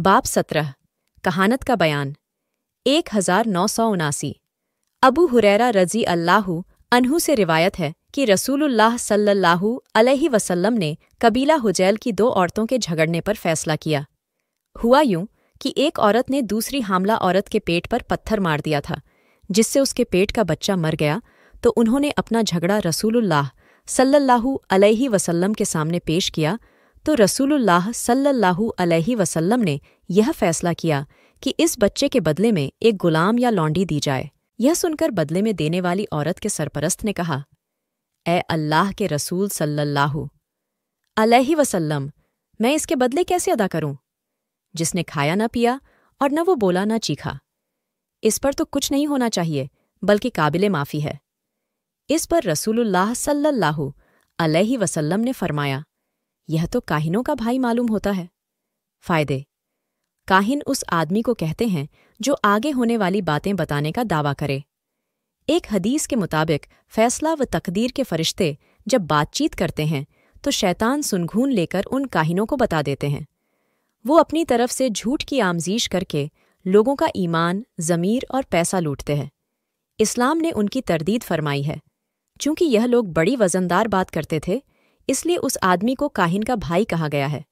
बाप सत्रह कहानत का बयान एक हजार नौ सौ उनासी अबू हुरैरा रजी अल्लाह अनहू से रिवायत है कि रसूलुल्लाह सल्लल्लाहु अलैहि वसल्लम ने कबीला हुजैल की दो औरतों के झगड़ने पर फैसला किया हुआ यूं कि एक औरत ने दूसरी हामला औरत के पेट पर पत्थर मार दिया था जिससे उसके पेट का बच्चा मर गया तो उन्होंने अपना झगड़ा रसूलुल्लाह सल्लल्लाहु अलैहि वसल्लम के सामने पेश किया तो रसूलुल्लाह सल्लल्लाहु अलैहि वसल्लम ने यह फैसला किया कि इस बच्चे के बदले में एक गुलाम या लौंडी दी जाए यह सुनकर बदले में देने वाली औरत के सरपरस्त ने कहा ए अल्लाह के रसूल सल्लल्लाहु अलैहि वसल्लम मैं इसके बदले कैसे अदा करूं जिसने खाया ना पिया और न वो बोला ना चीखा इस पर तो कुछ नहीं होना चाहिए बल्कि काबिल माफ़ी है इस पर रसूलुल्लाह सल्लल्लाहु अलैहि वसल्लम ने फरमाया यह तो काहिनों का भाई मालूम होता है फायदे काहिन उस आदमी को कहते हैं जो आगे होने वाली बातें बताने का दावा करे एक हदीस के मुताबिक फैसला व तकदीर के फरिश्ते जब बातचीत करते हैं तो शैतान सुनघून लेकर उन काहिनों को बता देते हैं वो अपनी तरफ से झूठ की आमजीश करके लोगों का ईमान ज़मीर और पैसा लूटते हैं इस्लाम ने उनकी तरदीद फरमाई है चूंकि यह लोग बड़ी वज़नदार बात करते थे इसलिए उस आदमी को काहिन का भाई कहा गया है